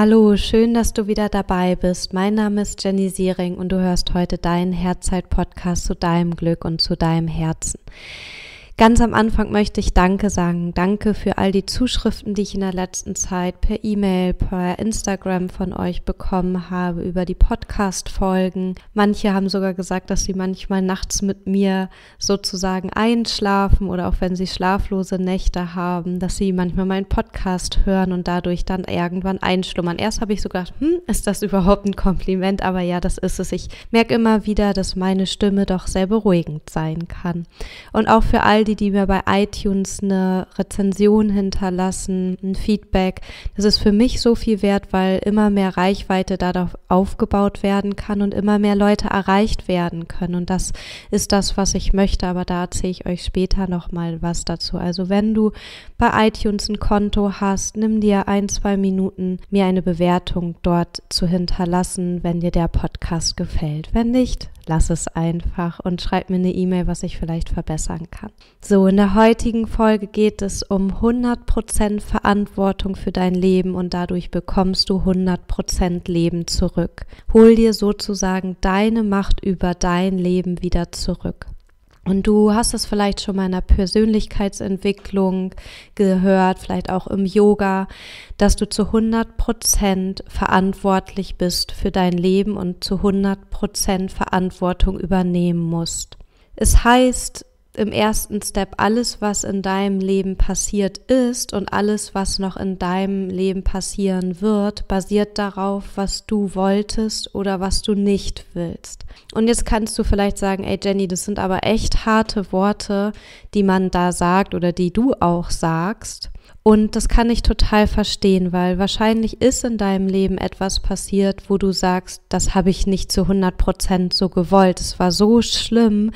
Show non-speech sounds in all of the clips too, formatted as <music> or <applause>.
Hallo, schön, dass du wieder dabei bist. Mein Name ist Jenny Siering und du hörst heute deinen Herzzeit-Podcast zu deinem Glück und zu deinem Herzen. Ganz am Anfang möchte ich Danke sagen. Danke für all die Zuschriften, die ich in der letzten Zeit per E-Mail, per Instagram von euch bekommen habe, über die Podcast-Folgen. Manche haben sogar gesagt, dass sie manchmal nachts mit mir sozusagen einschlafen oder auch wenn sie schlaflose Nächte haben, dass sie manchmal meinen Podcast hören und dadurch dann irgendwann einschlummern. Erst habe ich sogar gedacht, hm, ist das überhaupt ein Kompliment? Aber ja, das ist es. Ich merke immer wieder, dass meine Stimme doch sehr beruhigend sein kann. Und auch für all die, die mir bei iTunes eine Rezension hinterlassen, ein Feedback. Das ist für mich so viel wert, weil immer mehr Reichweite darauf aufgebaut werden kann und immer mehr Leute erreicht werden können. Und das ist das, was ich möchte. Aber da erzähle ich euch später nochmal was dazu. Also wenn du bei iTunes ein Konto hast, nimm dir ein, zwei Minuten, mir eine Bewertung dort zu hinterlassen, wenn dir der Podcast gefällt. Wenn nicht, lass es einfach und schreib mir eine E-Mail, was ich vielleicht verbessern kann. So, in der heutigen Folge geht es um 100% Verantwortung für dein Leben und dadurch bekommst du 100% Leben zurück. Hol dir sozusagen deine Macht über dein Leben wieder zurück. Und du hast es vielleicht schon mal in der Persönlichkeitsentwicklung gehört, vielleicht auch im Yoga, dass du zu 100 Prozent verantwortlich bist für dein Leben und zu 100 Prozent Verantwortung übernehmen musst. Es heißt, im ersten Step alles, was in deinem Leben passiert ist und alles, was noch in deinem Leben passieren wird, basiert darauf, was du wolltest oder was du nicht willst. Und jetzt kannst du vielleicht sagen, ey Jenny, das sind aber echt harte Worte, die man da sagt oder die du auch sagst. Und das kann ich total verstehen, weil wahrscheinlich ist in deinem Leben etwas passiert, wo du sagst, das habe ich nicht zu 100 Prozent so gewollt. Es war so schlimm,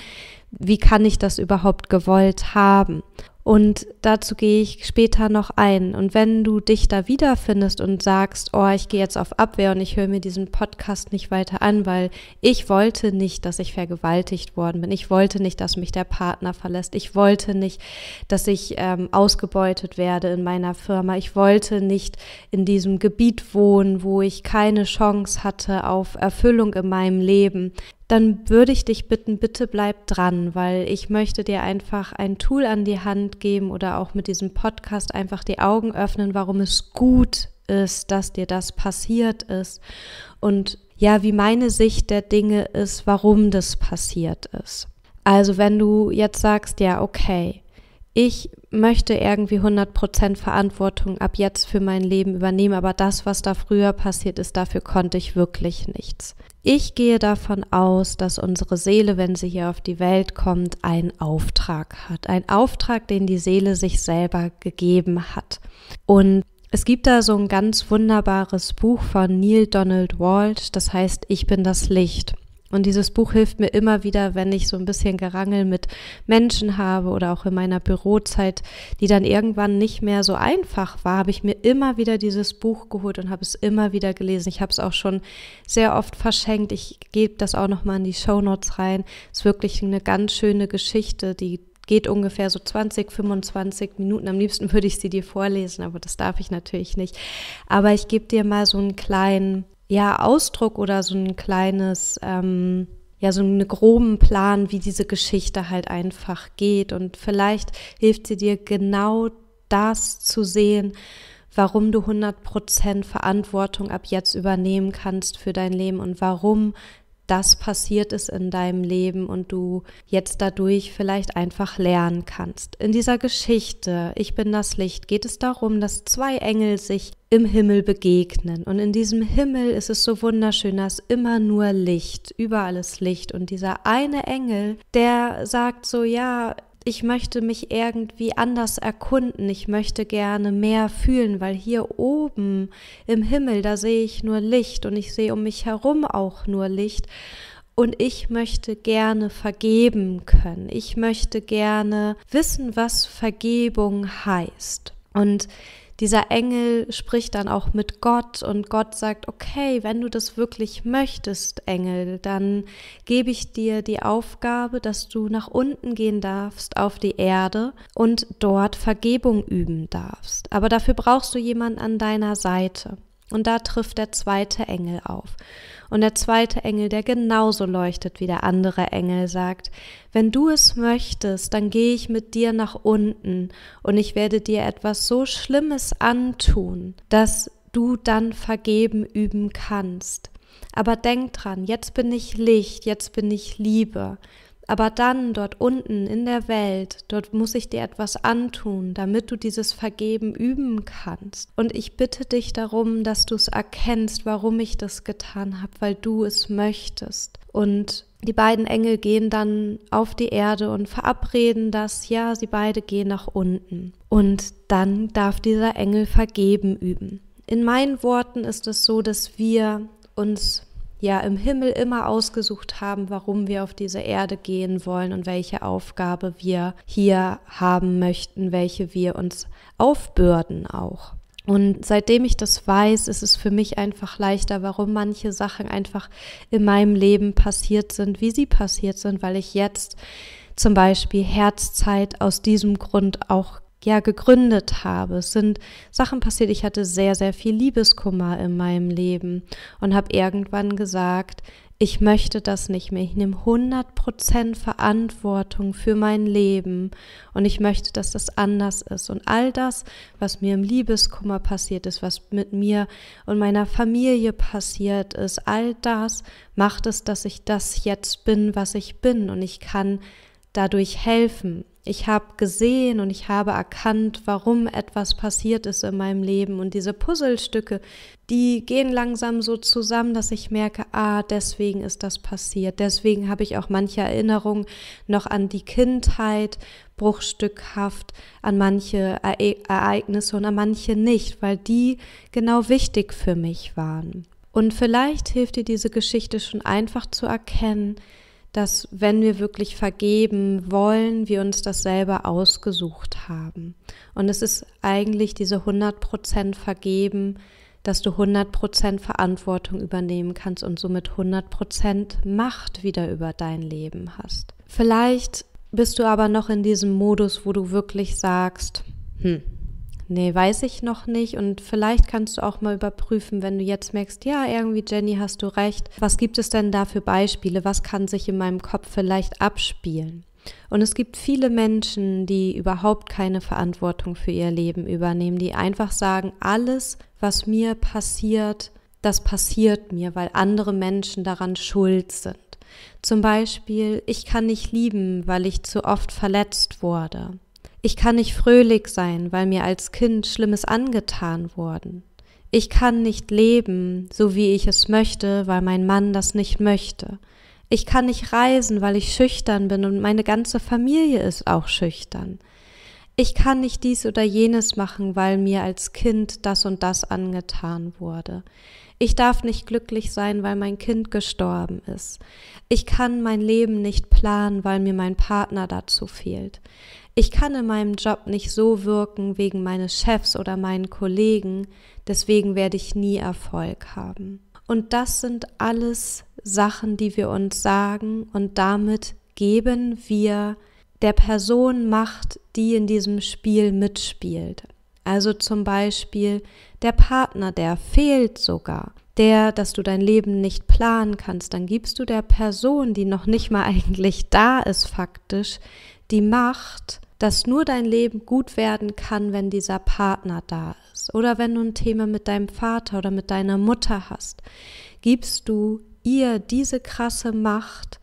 wie kann ich das überhaupt gewollt haben? Und dazu gehe ich später noch ein. Und wenn du dich da wiederfindest und sagst, oh, ich gehe jetzt auf Abwehr und ich höre mir diesen Podcast nicht weiter an, weil ich wollte nicht, dass ich vergewaltigt worden bin. Ich wollte nicht, dass mich der Partner verlässt. Ich wollte nicht, dass ich ähm, ausgebeutet werde in meiner Firma. Ich wollte nicht in diesem Gebiet wohnen, wo ich keine Chance hatte auf Erfüllung in meinem Leben dann würde ich dich bitten, bitte bleib dran, weil ich möchte dir einfach ein Tool an die Hand geben oder auch mit diesem Podcast einfach die Augen öffnen, warum es gut ist, dass dir das passiert ist und ja, wie meine Sicht der Dinge ist, warum das passiert ist. Also wenn du jetzt sagst, ja, okay, ich möchte irgendwie 100% Verantwortung ab jetzt für mein Leben übernehmen, aber das, was da früher passiert ist, dafür konnte ich wirklich nichts. Ich gehe davon aus, dass unsere Seele, wenn sie hier auf die Welt kommt, einen Auftrag hat. Ein Auftrag, den die Seele sich selber gegeben hat. Und es gibt da so ein ganz wunderbares Buch von Neil Donald Walsh, das heißt Ich bin das Licht. Und dieses Buch hilft mir immer wieder, wenn ich so ein bisschen Gerangel mit Menschen habe oder auch in meiner Bürozeit, die dann irgendwann nicht mehr so einfach war, habe ich mir immer wieder dieses Buch geholt und habe es immer wieder gelesen. Ich habe es auch schon sehr oft verschenkt. Ich gebe das auch nochmal in die Show Notes rein. Es ist wirklich eine ganz schöne Geschichte, die geht ungefähr so 20, 25 Minuten. Am liebsten würde ich sie dir vorlesen, aber das darf ich natürlich nicht. Aber ich gebe dir mal so einen kleinen ja, Ausdruck oder so ein kleines, ähm, ja, so einen groben Plan, wie diese Geschichte halt einfach geht. Und vielleicht hilft sie dir genau das zu sehen, warum du 100% Verantwortung ab jetzt übernehmen kannst für dein Leben und warum das passiert ist in deinem Leben und du jetzt dadurch vielleicht einfach lernen kannst. In dieser Geschichte, ich bin das Licht, geht es darum, dass zwei Engel sich im Himmel begegnen. Und in diesem Himmel ist es so wunderschön, dass immer nur Licht, überall ist Licht. Und dieser eine Engel, der sagt so, ja, ich möchte mich irgendwie anders erkunden, ich möchte gerne mehr fühlen, weil hier oben im Himmel, da sehe ich nur Licht und ich sehe um mich herum auch nur Licht. Und ich möchte gerne vergeben können. Ich möchte gerne wissen, was Vergebung heißt. Und dieser Engel spricht dann auch mit Gott und Gott sagt, okay, wenn du das wirklich möchtest, Engel, dann gebe ich dir die Aufgabe, dass du nach unten gehen darfst auf die Erde und dort Vergebung üben darfst. Aber dafür brauchst du jemanden an deiner Seite. Und da trifft der zweite Engel auf. Und der zweite Engel, der genauso leuchtet wie der andere Engel, sagt, wenn du es möchtest, dann gehe ich mit dir nach unten und ich werde dir etwas so Schlimmes antun, dass du dann vergeben üben kannst. Aber denk dran, jetzt bin ich Licht, jetzt bin ich Liebe. Aber dann dort unten in der Welt, dort muss ich dir etwas antun, damit du dieses Vergeben üben kannst. Und ich bitte dich darum, dass du es erkennst, warum ich das getan habe, weil du es möchtest. Und die beiden Engel gehen dann auf die Erde und verabreden das, ja, sie beide gehen nach unten. Und dann darf dieser Engel vergeben üben. In meinen Worten ist es so, dass wir uns ja im Himmel immer ausgesucht haben, warum wir auf diese Erde gehen wollen und welche Aufgabe wir hier haben möchten, welche wir uns aufbürden auch. Und seitdem ich das weiß, ist es für mich einfach leichter, warum manche Sachen einfach in meinem Leben passiert sind, wie sie passiert sind, weil ich jetzt zum Beispiel Herzzeit aus diesem Grund auch ja gegründet habe. Es sind Sachen passiert. Ich hatte sehr, sehr viel Liebeskummer in meinem Leben und habe irgendwann gesagt, ich möchte das nicht mehr. Ich nehme 100% Verantwortung für mein Leben und ich möchte, dass das anders ist. Und all das, was mir im Liebeskummer passiert ist, was mit mir und meiner Familie passiert ist, all das macht es, dass ich das jetzt bin, was ich bin und ich kann dadurch helfen. Ich habe gesehen und ich habe erkannt, warum etwas passiert ist in meinem Leben. Und diese Puzzlestücke, die gehen langsam so zusammen, dass ich merke, ah, deswegen ist das passiert. Deswegen habe ich auch manche Erinnerungen noch an die Kindheit, bruchstückhaft, an manche Ereignisse und an manche nicht, weil die genau wichtig für mich waren. Und vielleicht hilft dir diese Geschichte schon einfach zu erkennen, dass wenn wir wirklich vergeben wollen, wir uns das selber ausgesucht haben. Und es ist eigentlich diese 100% vergeben, dass du 100% Verantwortung übernehmen kannst und somit 100% Macht wieder über dein Leben hast. Vielleicht bist du aber noch in diesem Modus, wo du wirklich sagst, hm, nee, weiß ich noch nicht. Und vielleicht kannst du auch mal überprüfen, wenn du jetzt merkst, ja, irgendwie, Jenny, hast du recht. Was gibt es denn da für Beispiele? Was kann sich in meinem Kopf vielleicht abspielen? Und es gibt viele Menschen, die überhaupt keine Verantwortung für ihr Leben übernehmen, die einfach sagen, alles, was mir passiert, das passiert mir, weil andere Menschen daran schuld sind. Zum Beispiel, ich kann nicht lieben, weil ich zu oft verletzt wurde. Ich kann nicht fröhlich sein, weil mir als Kind Schlimmes angetan worden. Ich kann nicht leben, so wie ich es möchte, weil mein Mann das nicht möchte. Ich kann nicht reisen, weil ich schüchtern bin und meine ganze Familie ist auch schüchtern. Ich kann nicht dies oder jenes machen, weil mir als Kind das und das angetan wurde. Ich darf nicht glücklich sein, weil mein Kind gestorben ist. Ich kann mein Leben nicht planen, weil mir mein Partner dazu fehlt. Ich kann in meinem Job nicht so wirken wegen meines Chefs oder meinen Kollegen, deswegen werde ich nie Erfolg haben. Und das sind alles Sachen, die wir uns sagen und damit geben wir der Person Macht, die in diesem Spiel mitspielt. Also zum Beispiel der Partner, der fehlt sogar der, dass du dein Leben nicht planen kannst, dann gibst du der Person, die noch nicht mal <laughs> eigentlich da ist, faktisch die Macht, dass nur dein Leben gut werden kann, wenn dieser Partner da ist. Oder wenn du ein Thema mit deinem Vater oder mit deiner Mutter hast, gibst du ihr diese krasse Macht,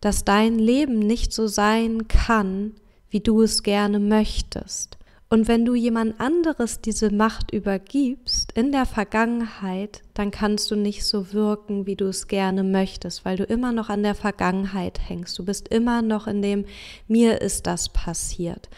dass dein Leben nicht so sein kann, wie du es gerne möchtest. Und wenn du jemand anderes diese Macht übergibst in der Vergangenheit, dann kannst du nicht so wirken, wie du es gerne möchtest, weil du immer noch an der Vergangenheit hängst. Du bist immer noch in dem, mir ist das passiert.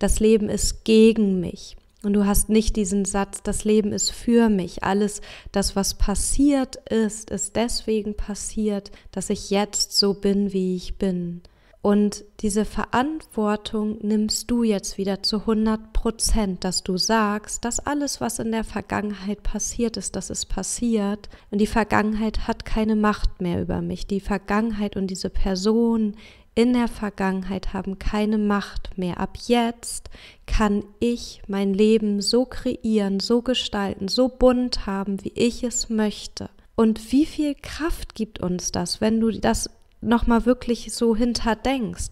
Das Leben ist gegen mich. Und du hast nicht diesen Satz, das Leben ist für mich. Alles, das, was passiert ist, ist deswegen passiert, dass ich jetzt so bin, wie ich bin. Und diese Verantwortung nimmst du jetzt wieder zu 100 Prozent, dass du sagst, dass alles, was in der Vergangenheit passiert ist, dass es passiert. Und die Vergangenheit hat keine Macht mehr über mich. Die Vergangenheit und diese Person in der Vergangenheit haben keine Macht mehr. Ab jetzt kann ich mein Leben so kreieren, so gestalten, so bunt haben, wie ich es möchte. Und wie viel Kraft gibt uns das, wenn du das nochmal wirklich so hinterdenkst,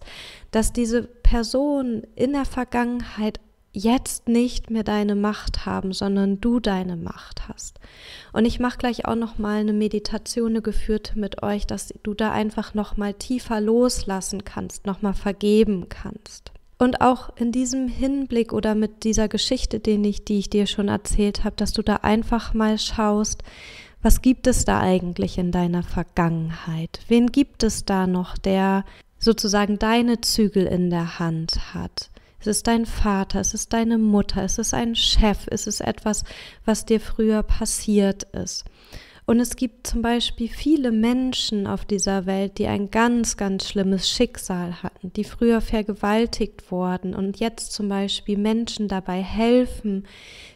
dass diese Person in der Vergangenheit jetzt nicht mehr deine Macht haben, sondern du deine Macht hast. Und ich mache gleich auch noch mal eine Meditation, eine geführte mit euch, dass du da einfach noch mal tiefer loslassen kannst, noch mal vergeben kannst. Und auch in diesem Hinblick oder mit dieser Geschichte, den ich, die ich dir schon erzählt habe, dass du da einfach mal schaust, was gibt es da eigentlich in deiner Vergangenheit? Wen gibt es da noch, der sozusagen deine Zügel in der Hand hat? Es ist dein Vater, es ist deine Mutter, es ist ein Chef, es ist etwas, was dir früher passiert ist. Und es gibt zum Beispiel viele Menschen auf dieser Welt, die ein ganz, ganz schlimmes Schicksal hatten, die früher vergewaltigt wurden und jetzt zum Beispiel Menschen dabei helfen,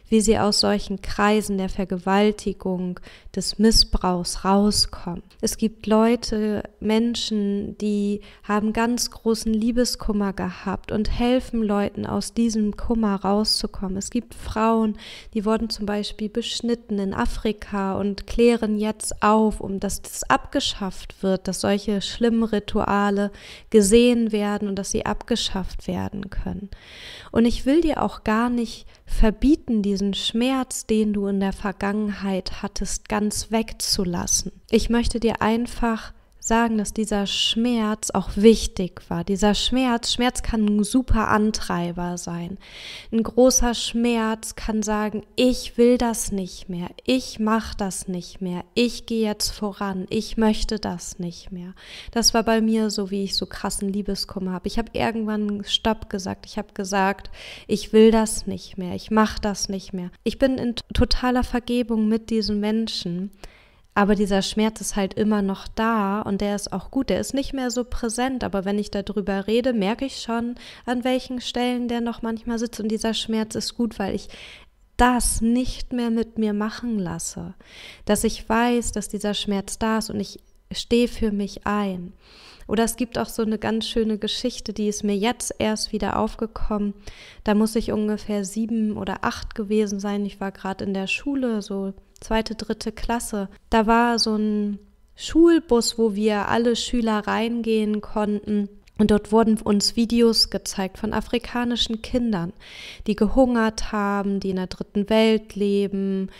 wie sie aus solchen Kreisen der Vergewaltigung, des Missbrauchs rauskommen. Es gibt Leute, Menschen, die haben ganz großen Liebeskummer gehabt und helfen Leuten aus diesem Kummer rauszukommen. Es gibt Frauen, die wurden zum Beispiel beschnitten in Afrika und klären jetzt auf, um dass das abgeschafft wird, dass solche schlimmen Rituale gesehen werden und dass sie abgeschafft werden können. Und ich will dir auch gar nicht verbieten, diesen Schmerz, den du in der Vergangenheit hattest, ganz wegzulassen. Ich möchte dir einfach sagen, dass dieser Schmerz auch wichtig war. Dieser Schmerz, Schmerz kann ein super Antreiber sein. Ein großer Schmerz kann sagen, ich will das nicht mehr, ich mache das nicht mehr, ich gehe jetzt voran, ich möchte das nicht mehr. Das war bei mir so, wie ich so krassen Liebeskummer habe. Ich habe irgendwann Stopp gesagt, ich habe gesagt, ich will das nicht mehr, ich mache das nicht mehr. Ich bin in totaler Vergebung mit diesen Menschen. Aber dieser Schmerz ist halt immer noch da und der ist auch gut, der ist nicht mehr so präsent, aber wenn ich darüber rede, merke ich schon, an welchen Stellen der noch manchmal sitzt und dieser Schmerz ist gut, weil ich das nicht mehr mit mir machen lasse, dass ich weiß, dass dieser Schmerz da ist und ich stehe für mich ein. Oder es gibt auch so eine ganz schöne Geschichte, die ist mir jetzt erst wieder aufgekommen. Da muss ich ungefähr sieben oder acht gewesen sein. Ich war gerade in der Schule, so zweite, dritte Klasse. Da war so ein Schulbus, wo wir alle Schüler reingehen konnten. Und dort wurden uns Videos gezeigt von afrikanischen Kindern, die gehungert haben, die in der dritten Welt leben,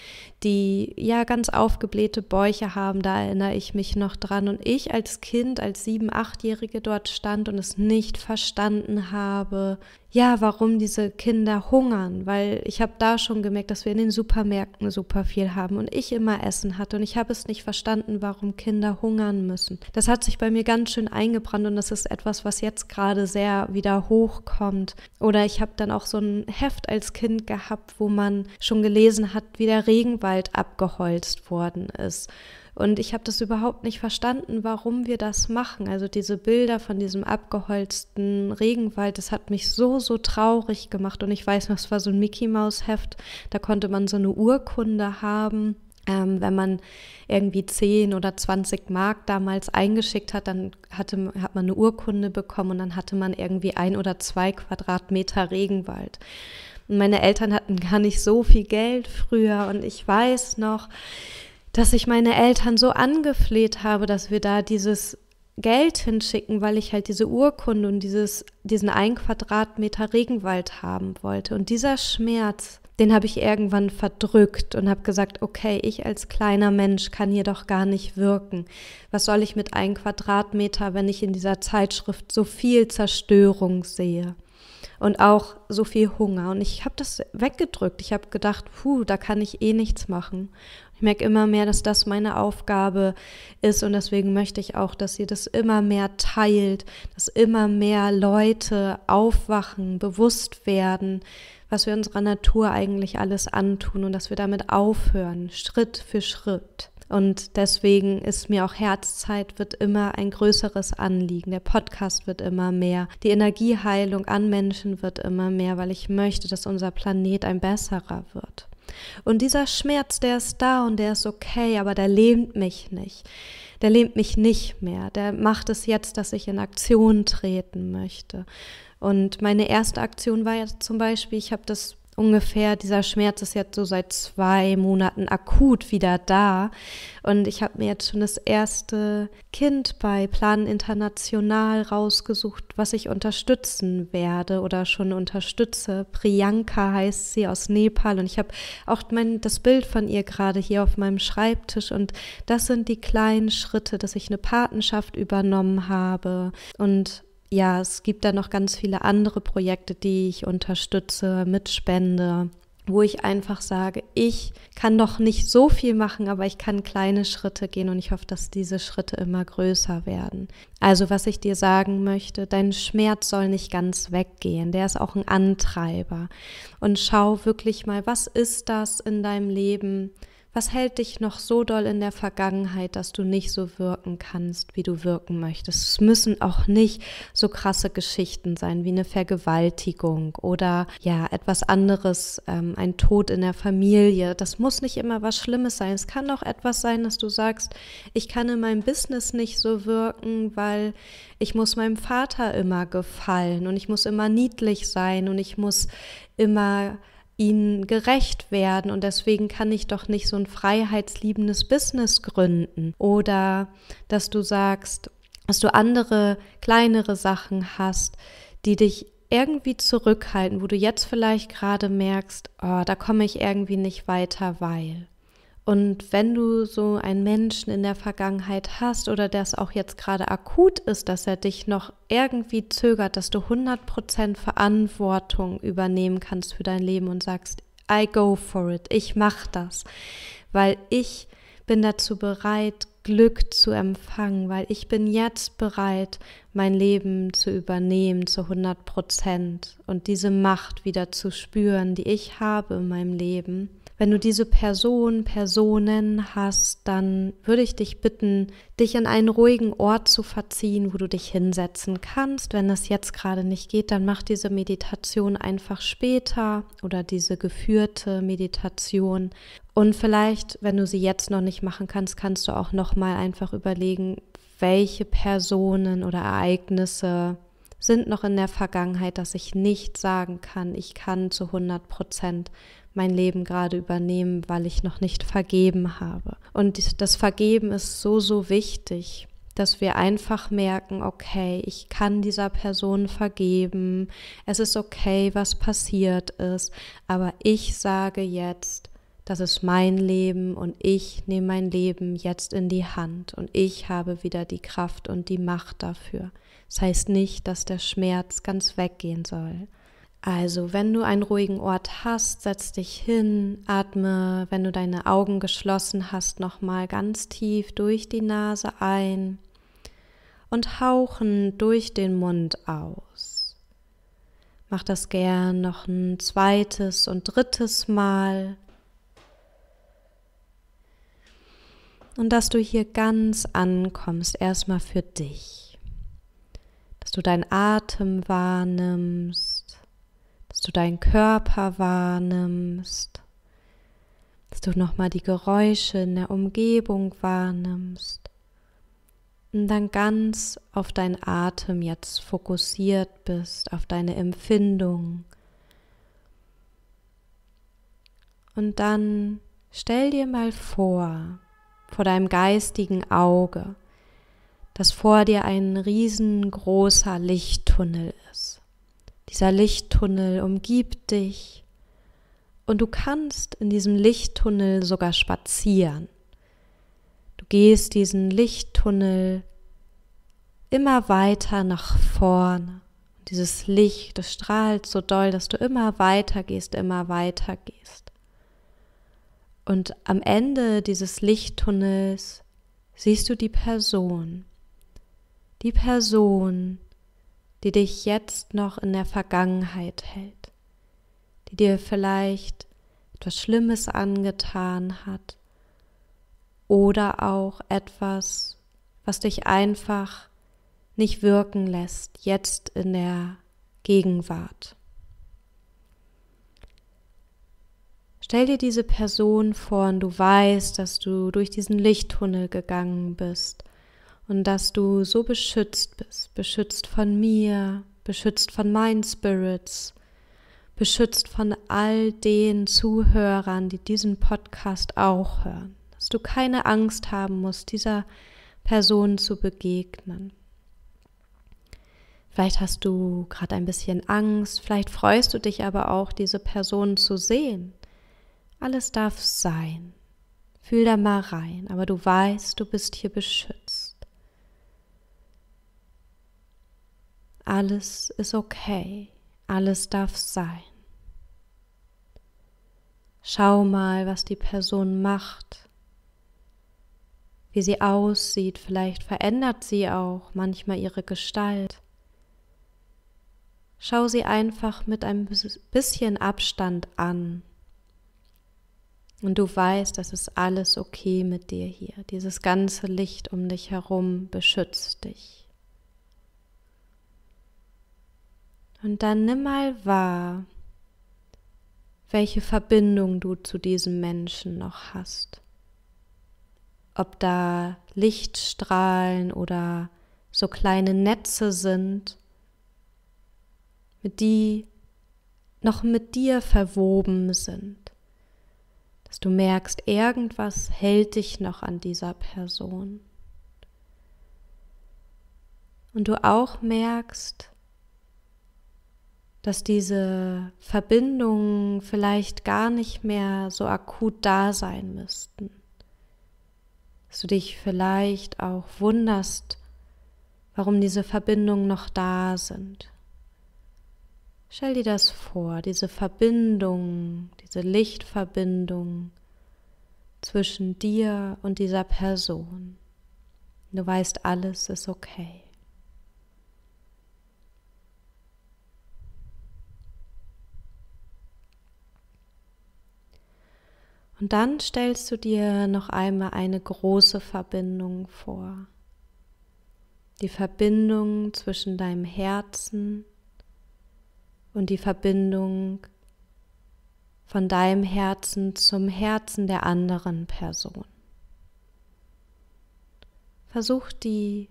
die ja ganz aufgeblähte Bäuche haben, da erinnere ich mich noch dran. Und ich als Kind, als sieben, achtjährige dort stand und es nicht verstanden habe, ja, warum diese Kinder hungern, weil ich habe da schon gemerkt, dass wir in den Supermärkten super viel haben und ich immer Essen hatte und ich habe es nicht verstanden, warum Kinder hungern müssen. Das hat sich bei mir ganz schön eingebrannt und das ist etwas, was jetzt gerade sehr wieder hochkommt. Oder ich habe dann auch so ein Heft als Kind gehabt, wo man schon gelesen hat, wie der Regenwald abgeholzt worden ist. Und ich habe das überhaupt nicht verstanden, warum wir das machen. Also diese Bilder von diesem abgeholzten Regenwald, das hat mich so, so traurig gemacht. Und ich weiß noch, es war so ein Mickey-Maus-Heft, da konnte man so eine Urkunde haben. Ähm, wenn man irgendwie 10 oder 20 Mark damals eingeschickt hat, dann hatte, hat man eine Urkunde bekommen und dann hatte man irgendwie ein oder zwei Quadratmeter Regenwald. Und meine Eltern hatten gar nicht so viel Geld früher und ich weiß noch, dass ich meine Eltern so angefleht habe, dass wir da dieses Geld hinschicken, weil ich halt diese Urkunde und dieses, diesen ein Quadratmeter Regenwald haben wollte. Und dieser Schmerz, den habe ich irgendwann verdrückt und habe gesagt, okay, ich als kleiner Mensch kann hier doch gar nicht wirken. Was soll ich mit einem Quadratmeter, wenn ich in dieser Zeitschrift so viel Zerstörung sehe? Und auch so viel Hunger. Und ich habe das weggedrückt. Ich habe gedacht, puh, da kann ich eh nichts machen merke immer mehr, dass das meine Aufgabe ist und deswegen möchte ich auch, dass ihr das immer mehr teilt, dass immer mehr Leute aufwachen, bewusst werden, was wir unserer Natur eigentlich alles antun und dass wir damit aufhören, Schritt für Schritt. Und deswegen ist mir auch Herzzeit wird immer ein größeres Anliegen. Der Podcast wird immer mehr. Die Energieheilung an Menschen wird immer mehr, weil ich möchte, dass unser Planet ein besserer wird. Und dieser Schmerz, der ist da und der ist okay, aber der lähmt mich nicht. Der lähmt mich nicht mehr. Der macht es jetzt, dass ich in Aktion treten möchte. Und meine erste Aktion war jetzt zum Beispiel, ich habe das ungefähr, dieser Schmerz ist jetzt so seit zwei Monaten akut wieder da. Und ich habe mir jetzt schon das erste Kind bei Plan International rausgesucht, was ich unterstützen werde oder schon unterstütze. Priyanka heißt sie aus Nepal und ich habe auch mein, das Bild von ihr gerade hier auf meinem Schreibtisch. Und das sind die kleinen Schritte, dass ich eine Patenschaft übernommen habe und ja, es gibt da noch ganz viele andere Projekte, die ich unterstütze, mitspende, wo ich einfach sage, ich kann noch nicht so viel machen, aber ich kann kleine Schritte gehen und ich hoffe, dass diese Schritte immer größer werden. Also was ich dir sagen möchte, dein Schmerz soll nicht ganz weggehen, der ist auch ein Antreiber. Und schau wirklich mal, was ist das in deinem Leben, was hält dich noch so doll in der Vergangenheit, dass du nicht so wirken kannst, wie du wirken möchtest? Es müssen auch nicht so krasse Geschichten sein wie eine Vergewaltigung oder ja, etwas anderes, ähm, ein Tod in der Familie. Das muss nicht immer was Schlimmes sein. Es kann auch etwas sein, dass du sagst, ich kann in meinem Business nicht so wirken, weil ich muss meinem Vater immer gefallen und ich muss immer niedlich sein und ich muss immer ihnen gerecht werden und deswegen kann ich doch nicht so ein freiheitsliebendes Business gründen oder dass du sagst, dass du andere kleinere Sachen hast, die dich irgendwie zurückhalten, wo du jetzt vielleicht gerade merkst, oh, da komme ich irgendwie nicht weiter, weil. Und wenn du so einen Menschen in der Vergangenheit hast oder der es auch jetzt gerade akut ist, dass er dich noch irgendwie zögert, dass du 100% Verantwortung übernehmen kannst für dein Leben und sagst, I go for it, ich mach das, weil ich bin dazu bereit, Glück zu empfangen, weil ich bin jetzt bereit, mein Leben zu übernehmen zu 100 und diese Macht wieder zu spüren, die ich habe in meinem Leben. Wenn du diese Person, Personen hast, dann würde ich dich bitten, dich an einen ruhigen Ort zu verziehen, wo du dich hinsetzen kannst. Wenn das jetzt gerade nicht geht, dann mach diese Meditation einfach später oder diese geführte Meditation. Und vielleicht, wenn du sie jetzt noch nicht machen kannst, kannst du auch nochmal einfach überlegen, welche Personen oder Ereignisse sind noch in der Vergangenheit, dass ich nicht sagen kann, ich kann zu 100 Prozent mein Leben gerade übernehmen, weil ich noch nicht vergeben habe. Und das Vergeben ist so, so wichtig, dass wir einfach merken, okay, ich kann dieser Person vergeben, es ist okay, was passiert ist, aber ich sage jetzt, das ist mein Leben und ich nehme mein Leben jetzt in die Hand und ich habe wieder die Kraft und die Macht dafür. Das heißt nicht, dass der Schmerz ganz weggehen soll. Also, wenn du einen ruhigen Ort hast, setz dich hin, atme, wenn du deine Augen geschlossen hast, nochmal ganz tief durch die Nase ein und hauchen durch den Mund aus. Mach das gern noch ein zweites und drittes Mal. Und dass du hier ganz ankommst, erstmal für dich. Dass du deinen Atem wahrnimmst du deinen Körper wahrnimmst, dass du nochmal die Geräusche in der Umgebung wahrnimmst und dann ganz auf deinen Atem jetzt fokussiert bist, auf deine Empfindung. Und dann stell dir mal vor, vor deinem geistigen Auge, dass vor dir ein riesengroßer Lichttunnel ist. Dieser Lichttunnel umgibt dich und du kannst in diesem Lichttunnel sogar spazieren. Du gehst diesen Lichttunnel immer weiter nach vorne. Dieses Licht, das strahlt so doll, dass du immer weiter gehst, immer weiter gehst. Und am Ende dieses Lichttunnels siehst du die Person. Die Person, die dich jetzt noch in der Vergangenheit hält, die dir vielleicht etwas Schlimmes angetan hat oder auch etwas, was dich einfach nicht wirken lässt, jetzt in der Gegenwart. Stell dir diese Person vor und du weißt, dass du durch diesen Lichttunnel gegangen bist und dass du so beschützt bist, beschützt von mir, beschützt von meinen Spirits, beschützt von all den Zuhörern, die diesen Podcast auch hören, dass du keine Angst haben musst, dieser Person zu begegnen. Vielleicht hast du gerade ein bisschen Angst, vielleicht freust du dich aber auch, diese Person zu sehen. Alles darf sein. Fühl da mal rein, aber du weißt, du bist hier beschützt. Alles ist okay, alles darf sein. Schau mal, was die Person macht, wie sie aussieht, vielleicht verändert sie auch manchmal ihre Gestalt. Schau sie einfach mit ein bisschen Abstand an. Und du weißt, dass es alles okay mit dir hier. Dieses ganze Licht um dich herum beschützt dich. Und dann nimm mal wahr, welche Verbindung du zu diesem Menschen noch hast. Ob da Lichtstrahlen oder so kleine Netze sind, die noch mit dir verwoben sind. Dass du merkst, irgendwas hält dich noch an dieser Person. Und du auch merkst, dass diese Verbindungen vielleicht gar nicht mehr so akut da sein müssten. Dass du dich vielleicht auch wunderst, warum diese Verbindungen noch da sind. Stell dir das vor, diese Verbindung, diese Lichtverbindung zwischen dir und dieser Person. Du weißt, alles ist okay. Und dann stellst du dir noch einmal eine große Verbindung vor. Die Verbindung zwischen deinem Herzen und die Verbindung von deinem Herzen zum Herzen der anderen Person. Versuch die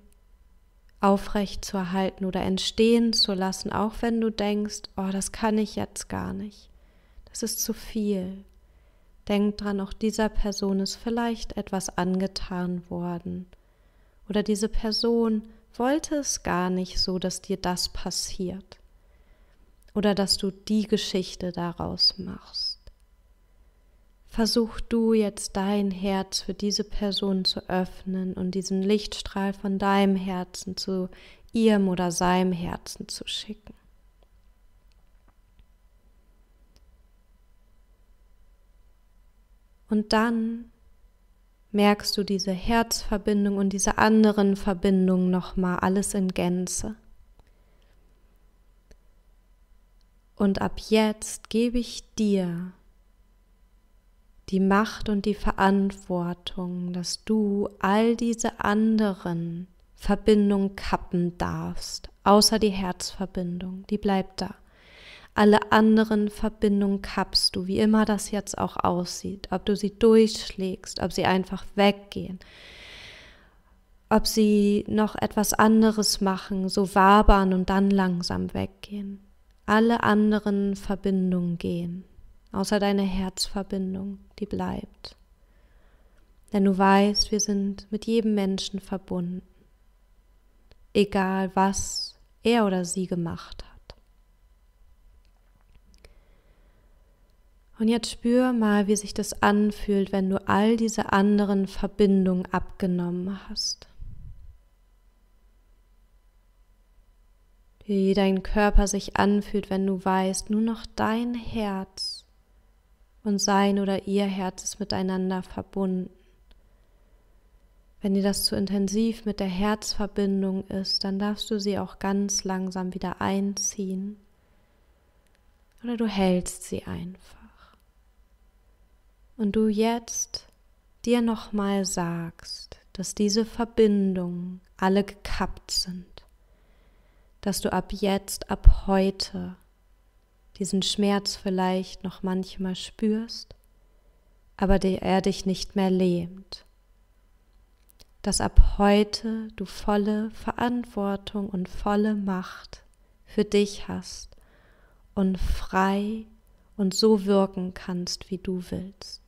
aufrecht zu erhalten oder entstehen zu lassen, auch wenn du denkst, oh, das kann ich jetzt gar nicht. Das ist zu viel. Denk dran, auch dieser Person ist vielleicht etwas angetan worden. Oder diese Person wollte es gar nicht so, dass dir das passiert. Oder dass du die Geschichte daraus machst. Versuch du jetzt dein Herz für diese Person zu öffnen und diesen Lichtstrahl von deinem Herzen zu ihrem oder seinem Herzen zu schicken. Und dann merkst du diese Herzverbindung und diese anderen Verbindungen nochmal alles in Gänze. Und ab jetzt gebe ich dir die Macht und die Verantwortung, dass du all diese anderen Verbindungen kappen darfst, außer die Herzverbindung, die bleibt da. Alle anderen Verbindungen kappst du, wie immer das jetzt auch aussieht. Ob du sie durchschlägst, ob sie einfach weggehen, ob sie noch etwas anderes machen, so wabern und dann langsam weggehen. Alle anderen Verbindungen gehen, außer deine Herzverbindung, die bleibt. Denn du weißt, wir sind mit jedem Menschen verbunden, egal was er oder sie gemacht hat. Und jetzt spür mal, wie sich das anfühlt, wenn du all diese anderen Verbindungen abgenommen hast. Wie dein Körper sich anfühlt, wenn du weißt, nur noch dein Herz und sein oder ihr Herz ist miteinander verbunden. Wenn dir das zu intensiv mit der Herzverbindung ist, dann darfst du sie auch ganz langsam wieder einziehen. Oder du hältst sie einfach und du jetzt dir nochmal sagst, dass diese Verbindungen alle gekappt sind, dass du ab jetzt, ab heute diesen Schmerz vielleicht noch manchmal spürst, aber er dich nicht mehr lähmt, dass ab heute du volle Verantwortung und volle Macht für dich hast und frei und so wirken kannst, wie du willst.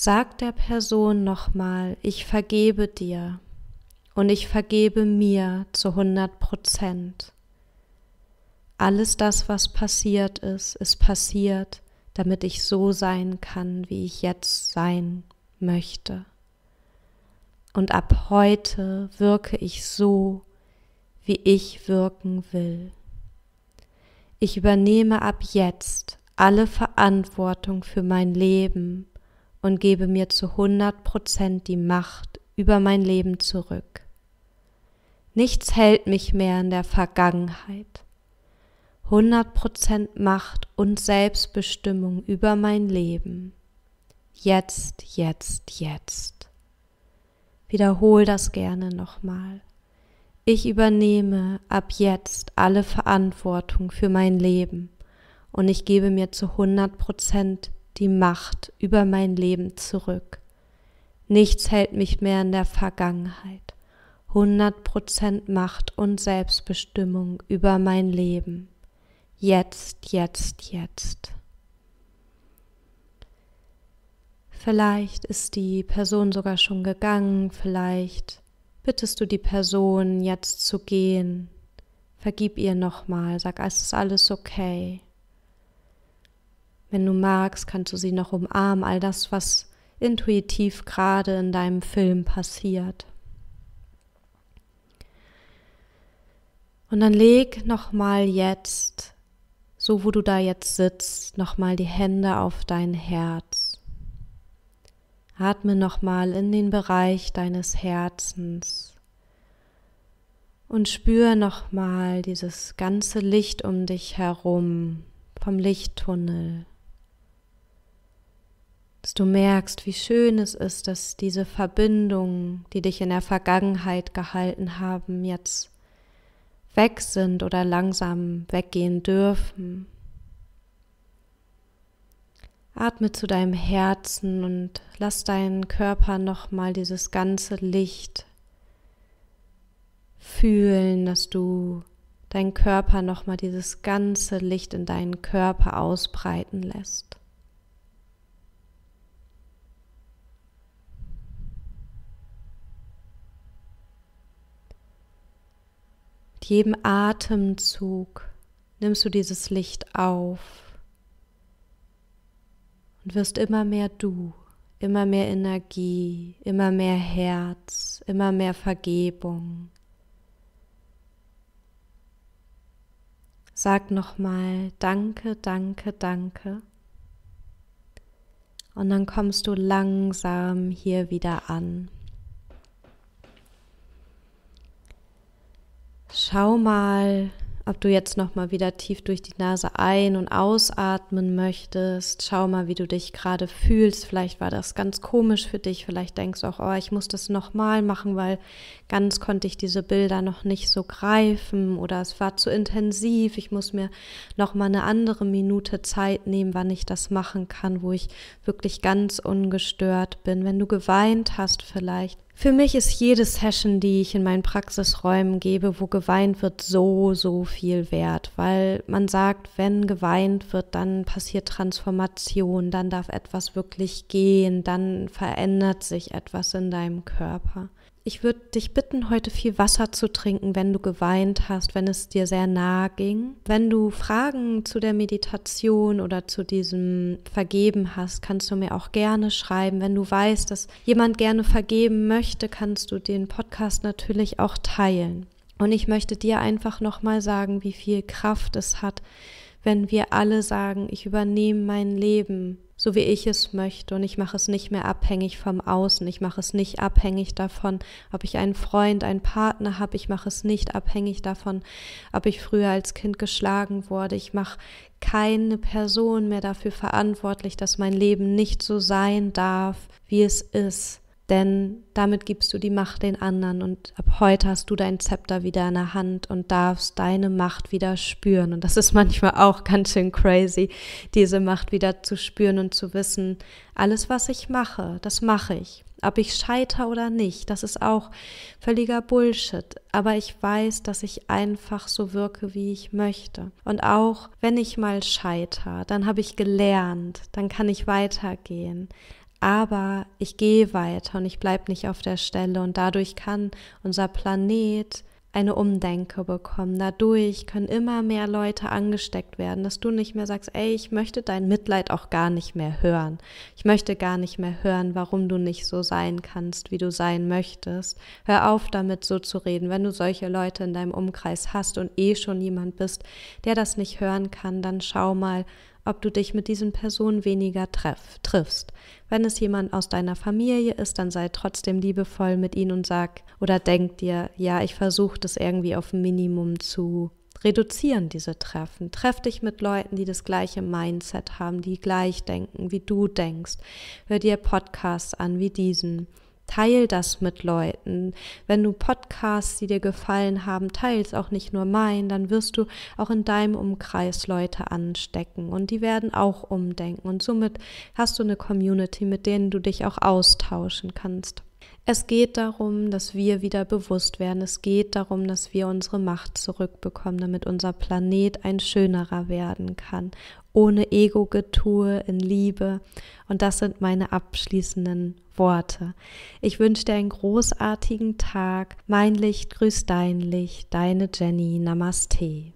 Sag der Person nochmal, ich vergebe dir und ich vergebe mir zu 100 Prozent. Alles das, was passiert ist, ist passiert, damit ich so sein kann, wie ich jetzt sein möchte. Und ab heute wirke ich so, wie ich wirken will. Ich übernehme ab jetzt alle Verantwortung für mein Leben und gebe mir zu 100 Prozent die Macht über mein Leben zurück. Nichts hält mich mehr in der Vergangenheit. 100 Prozent Macht und Selbstbestimmung über mein Leben. Jetzt, jetzt, jetzt. Wiederhol das gerne nochmal. Ich übernehme ab jetzt alle Verantwortung für mein Leben und ich gebe mir zu 100 Prozent die Macht über mein Leben zurück. Nichts hält mich mehr in der Vergangenheit. 100% Macht und Selbstbestimmung über mein Leben. Jetzt, jetzt, jetzt. Vielleicht ist die Person sogar schon gegangen, vielleicht bittest du die Person jetzt zu gehen. Vergib ihr nochmal, sag, es ist alles okay. Wenn du magst, kannst du sie noch umarmen, all das, was intuitiv gerade in deinem Film passiert. Und dann leg nochmal jetzt, so wo du da jetzt sitzt, nochmal die Hände auf dein Herz. Atme nochmal in den Bereich deines Herzens und spür nochmal dieses ganze Licht um dich herum vom Lichttunnel dass du merkst, wie schön es ist, dass diese Verbindungen, die dich in der Vergangenheit gehalten haben, jetzt weg sind oder langsam weggehen dürfen. Atme zu deinem Herzen und lass deinen Körper nochmal dieses ganze Licht fühlen, dass du deinen Körper nochmal dieses ganze Licht in deinen Körper ausbreiten lässt. jedem Atemzug nimmst du dieses Licht auf und wirst immer mehr du, immer mehr Energie, immer mehr Herz, immer mehr Vergebung. Sag nochmal Danke, danke, danke. Und dann kommst du langsam hier wieder an. Schau mal, ob du jetzt noch mal wieder tief durch die Nase ein- und ausatmen möchtest. Schau mal, wie du dich gerade fühlst. Vielleicht war das ganz komisch für dich. Vielleicht denkst du auch, oh, ich muss das noch mal machen, weil ganz konnte ich diese Bilder noch nicht so greifen oder es war zu intensiv. Ich muss mir noch mal eine andere Minute Zeit nehmen, wann ich das machen kann, wo ich wirklich ganz ungestört bin. Wenn du geweint hast vielleicht, für mich ist jede Session, die ich in meinen Praxisräumen gebe, wo geweint wird, so, so viel wert, weil man sagt, wenn geweint wird, dann passiert Transformation, dann darf etwas wirklich gehen, dann verändert sich etwas in deinem Körper. Ich würde dich bitten, heute viel Wasser zu trinken, wenn du geweint hast, wenn es dir sehr nahe ging. Wenn du Fragen zu der Meditation oder zu diesem Vergeben hast, kannst du mir auch gerne schreiben. Wenn du weißt, dass jemand gerne vergeben möchte, kannst du den Podcast natürlich auch teilen. Und ich möchte dir einfach nochmal sagen, wie viel Kraft es hat, wenn wir alle sagen, ich übernehme mein Leben, so wie ich es möchte und ich mache es nicht mehr abhängig vom Außen, ich mache es nicht abhängig davon, ob ich einen Freund, einen Partner habe, ich mache es nicht abhängig davon, ob ich früher als Kind geschlagen wurde, ich mache keine Person mehr dafür verantwortlich, dass mein Leben nicht so sein darf, wie es ist denn damit gibst du die Macht den anderen und ab heute hast du dein Zepter wieder in der Hand und darfst deine Macht wieder spüren. Und das ist manchmal auch ganz schön crazy, diese Macht wieder zu spüren und zu wissen, alles, was ich mache, das mache ich. Ob ich scheiter oder nicht, das ist auch völliger Bullshit. Aber ich weiß, dass ich einfach so wirke, wie ich möchte. Und auch wenn ich mal scheitere, dann habe ich gelernt, dann kann ich weitergehen. Aber ich gehe weiter und ich bleibe nicht auf der Stelle und dadurch kann unser Planet eine Umdenke bekommen. Dadurch können immer mehr Leute angesteckt werden, dass du nicht mehr sagst, ey, ich möchte dein Mitleid auch gar nicht mehr hören. Ich möchte gar nicht mehr hören, warum du nicht so sein kannst, wie du sein möchtest. Hör auf damit so zu reden. Wenn du solche Leute in deinem Umkreis hast und eh schon jemand bist, der das nicht hören kann, dann schau mal, ob du dich mit diesen Personen weniger treff, triffst. Wenn es jemand aus deiner Familie ist, dann sei trotzdem liebevoll mit ihnen und sag oder denk dir, ja, ich versuche das irgendwie auf ein Minimum zu reduzieren, diese Treffen. Treff dich mit Leuten, die das gleiche Mindset haben, die gleich denken, wie du denkst. Hör dir Podcasts an wie diesen Teil das mit Leuten. Wenn du Podcasts, die dir gefallen haben, teils auch nicht nur meinen, dann wirst du auch in deinem Umkreis Leute anstecken und die werden auch umdenken und somit hast du eine Community, mit denen du dich auch austauschen kannst. Es geht darum, dass wir wieder bewusst werden. Es geht darum, dass wir unsere Macht zurückbekommen, damit unser Planet ein schönerer werden kann. Ohne Ego-Getue, in Liebe. Und das sind meine abschließenden Worte. Ich wünsche dir einen großartigen Tag. Mein Licht grüßt dein Licht, deine Jenny. Namaste.